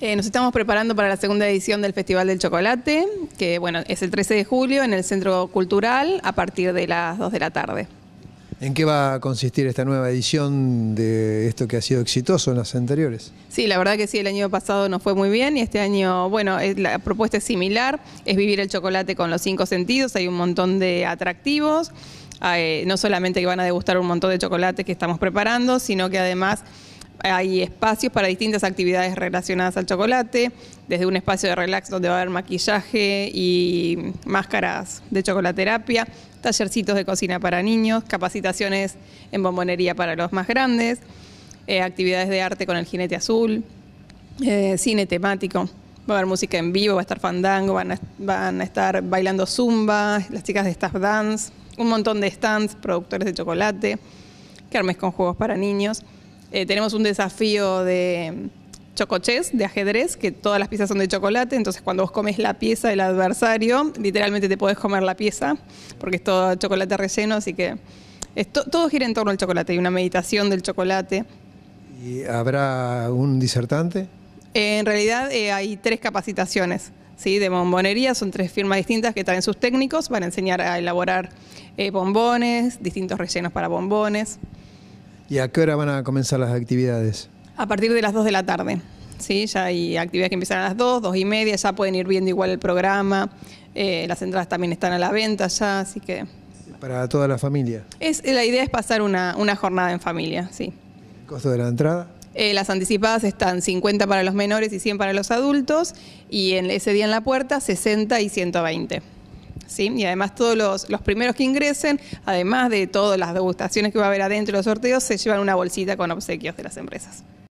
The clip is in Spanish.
Eh, nos estamos preparando para la segunda edición del Festival del Chocolate, que bueno, es el 13 de julio en el Centro Cultural a partir de las 2 de la tarde. ¿En qué va a consistir esta nueva edición de esto que ha sido exitoso en las anteriores? Sí, la verdad que sí, el año pasado no fue muy bien y este año, bueno, la propuesta es similar, es vivir el chocolate con los cinco sentidos, hay un montón de atractivos, eh, no solamente que van a degustar un montón de chocolate que estamos preparando, sino que además hay espacios para distintas actividades relacionadas al chocolate, desde un espacio de relax donde va a haber maquillaje y máscaras de chocolaterapia, tallercitos de cocina para niños, capacitaciones en bombonería para los más grandes, eh, actividades de arte con el jinete azul, eh, cine temático. Va a haber música en vivo, va a estar fandango, van a, van a estar bailando zumba, las chicas de Staff Dance, un montón de stands, productores de chocolate, carmes con juegos para niños. Eh, tenemos un desafío de chocochés, de ajedrez, que todas las piezas son de chocolate, entonces cuando vos comes la pieza del adversario, literalmente te podés comer la pieza, porque es todo chocolate relleno, así que todo gira en torno al chocolate, hay una meditación del chocolate. ¿Y habrá un disertante? Eh, en realidad eh, hay tres capacitaciones. de bombonería. Son tres firmas distintas que traen sus técnicos, van enseñar a elaborar bombones, distintos rellenos para bombones. ¿Y a qué hora van a comenzar las actividades? A partir de las 2 de la tarde. Sí, ya hay actividades que empiezan a las 2, 2 y media, ya pueden ir viendo igual el programa. Eh, las entradas también están a la venta ya, así que... Para toda la familia. Es, la idea es pasar una, jornada en familia, sí. costo de la entrada? Eh, las anticipadas están 50 para los menores y 100 para los adultos y en ese día en la puerta 60 y 120. ¿sí? Y además todos los, los primeros que ingresen, además de todas las degustaciones que va a haber adentro, los sorteos, se llevan una bolsita con obsequios de las empresas.